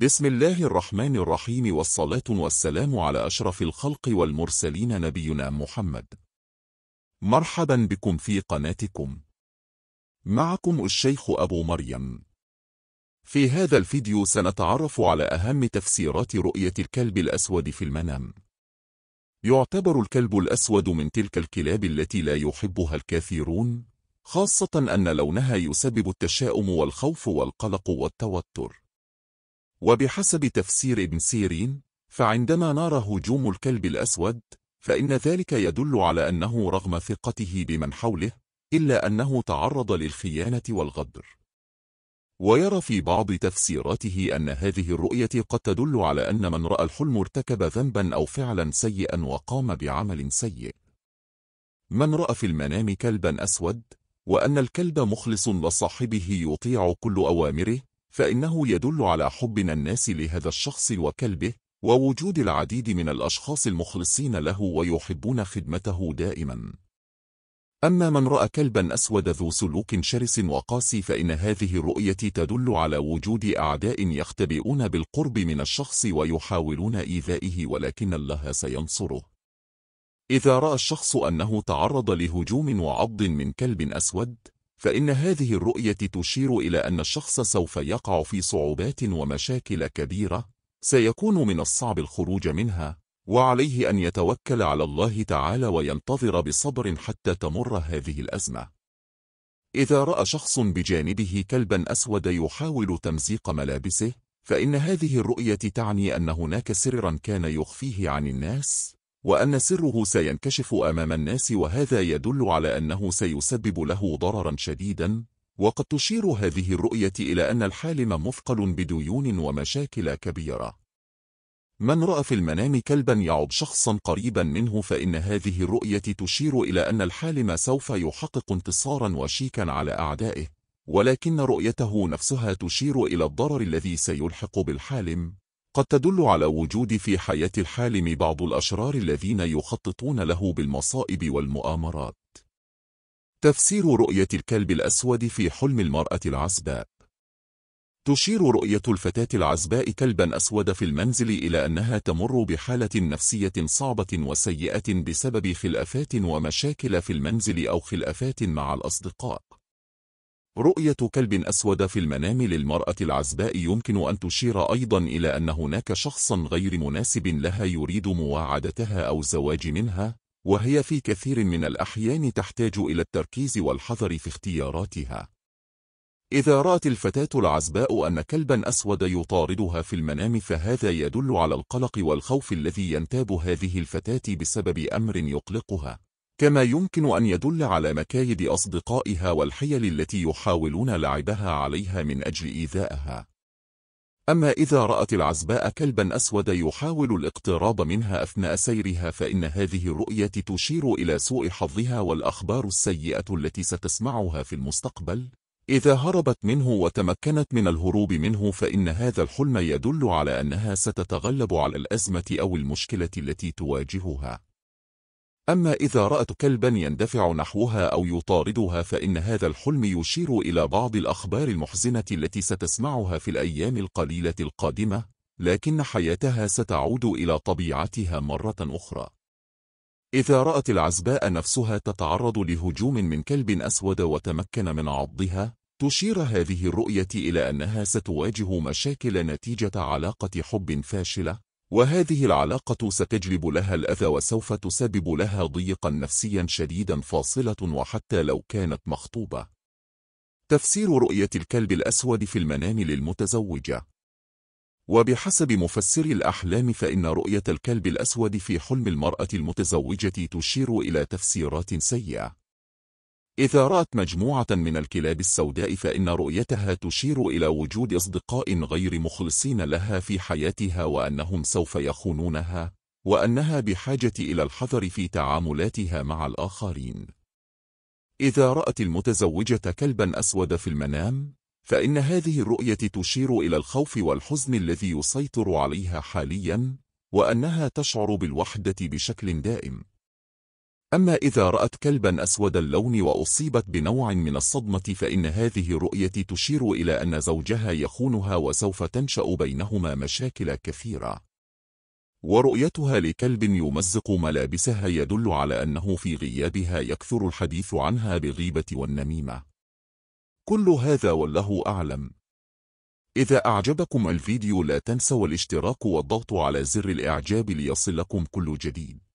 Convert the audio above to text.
بسم الله الرحمن الرحيم والصلاة والسلام على أشرف الخلق والمرسلين نبينا محمد مرحبا بكم في قناتكم معكم الشيخ أبو مريم في هذا الفيديو سنتعرف على أهم تفسيرات رؤية الكلب الأسود في المنام يعتبر الكلب الأسود من تلك الكلاب التي لا يحبها الكثيرون خاصة أن لونها يسبب التشاؤم والخوف والقلق والتوتر وبحسب تفسير ابن سيرين فعندما نار هجوم الكلب الأسود فإن ذلك يدل على أنه رغم ثقته بمن حوله إلا أنه تعرض للخيانة والغدر ويرى في بعض تفسيراته أن هذه الرؤية قد تدل على أن من رأى الحلم ارتكب ذنبا أو فعلا سيئا وقام بعمل سيء من رأى في المنام كلبا أسود وأن الكلب مخلص لصاحبه يطيع كل أوامره فإنه يدل على حبنا الناس لهذا الشخص وكلبه ووجود العديد من الأشخاص المخلصين له ويحبون خدمته دائما أما من رأى كلبا أسود ذو سلوك شرس وقاسي فإن هذه الرؤية تدل على وجود أعداء يختبئون بالقرب من الشخص ويحاولون إيذائه ولكن الله سينصره إذا رأى الشخص أنه تعرض لهجوم وعض من كلب أسود فإن هذه الرؤية تشير إلى أن الشخص سوف يقع في صعوبات ومشاكل كبيرة سيكون من الصعب الخروج منها وعليه أن يتوكل على الله تعالى وينتظر بصبر حتى تمر هذه الأزمة إذا رأى شخص بجانبه كلبا أسود يحاول تمزيق ملابسه فإن هذه الرؤية تعني أن هناك سررا كان يخفيه عن الناس وأن سره سينكشف أمام الناس وهذا يدل على أنه سيسبب له ضررا شديدا وقد تشير هذه الرؤية إلى أن الحالم مثقل بديون ومشاكل كبيرة من رأى في المنام كلبا يعض شخصا قريبا منه فإن هذه الرؤية تشير إلى أن الحالم سوف يحقق انتصارا وشيكا على أعدائه ولكن رؤيته نفسها تشير إلى الضرر الذي سيلحق بالحالم قد تدل على وجود في حياة الحالم بعض الأشرار الذين يخططون له بالمصائب والمؤامرات تفسير رؤية الكلب الأسود في حلم المرأة العزباء تشير رؤية الفتاة العزباء كلبا أسود في المنزل إلى أنها تمر بحالة نفسية صعبة وسيئة بسبب خلافات ومشاكل في المنزل أو خلافات مع الأصدقاء رؤية كلب أسود في المنام للمرأة العزباء يمكن أن تشير أيضا إلى أن هناك شخصا غير مناسب لها يريد مواعدتها أو الزواج منها وهي في كثير من الأحيان تحتاج إلى التركيز والحذر في اختياراتها إذا رأت الفتاة العزباء أن كلبا أسود يطاردها في المنام فهذا يدل على القلق والخوف الذي ينتاب هذه الفتاة بسبب أمر يقلقها كما يمكن أن يدل على مكايد أصدقائها والحيل التي يحاولون لعبها عليها من أجل إيذائها أما إذا رأت العزباء كلبا أسود يحاول الاقتراب منها أثناء سيرها فإن هذه الرؤية تشير إلى سوء حظها والأخبار السيئة التي ستسمعها في المستقبل إذا هربت منه وتمكنت من الهروب منه فإن هذا الحلم يدل على أنها ستتغلب على الأزمة أو المشكلة التي تواجهها أما إذا رأت كلبا يندفع نحوها أو يطاردها فإن هذا الحلم يشير إلى بعض الأخبار المحزنة التي ستسمعها في الأيام القليلة القادمة لكن حياتها ستعود إلى طبيعتها مرة أخرى إذا رأت العزباء نفسها تتعرض لهجوم من كلب أسود وتمكن من عضها تشير هذه الرؤية إلى أنها ستواجه مشاكل نتيجة علاقة حب فاشلة وهذه العلاقة ستجلب لها الأذى وسوف تسبب لها ضيقا نفسيا شديدا فاصلة وحتى لو كانت مخطوبة تفسير رؤية الكلب الأسود في المنام للمتزوجة وبحسب مفسر الأحلام فإن رؤية الكلب الأسود في حلم المرأة المتزوجة تشير إلى تفسيرات سيئة إذا رأت مجموعة من الكلاب السوداء فإن رؤيتها تشير إلى وجود أصدقاء غير مخلصين لها في حياتها وأنهم سوف يخونونها وأنها بحاجة إلى الحذر في تعاملاتها مع الآخرين إذا رأت المتزوجة كلبا أسود في المنام فإن هذه الرؤية تشير إلى الخوف والحزن الذي يسيطر عليها حاليا وأنها تشعر بالوحدة بشكل دائم أما إذا رأت كلبا أسود اللون وأصيبت بنوع من الصدمة فإن هذه الرؤية تشير إلى أن زوجها يخونها وسوف تنشأ بينهما مشاكل كثيرة ورؤيتها لكلب يمزق ملابسها يدل على أنه في غيابها يكثر الحديث عنها بغيبة والنميمة كل هذا والله أعلم إذا أعجبكم الفيديو لا تنسوا الاشتراك والضغط على زر الإعجاب ليصلكم كل جديد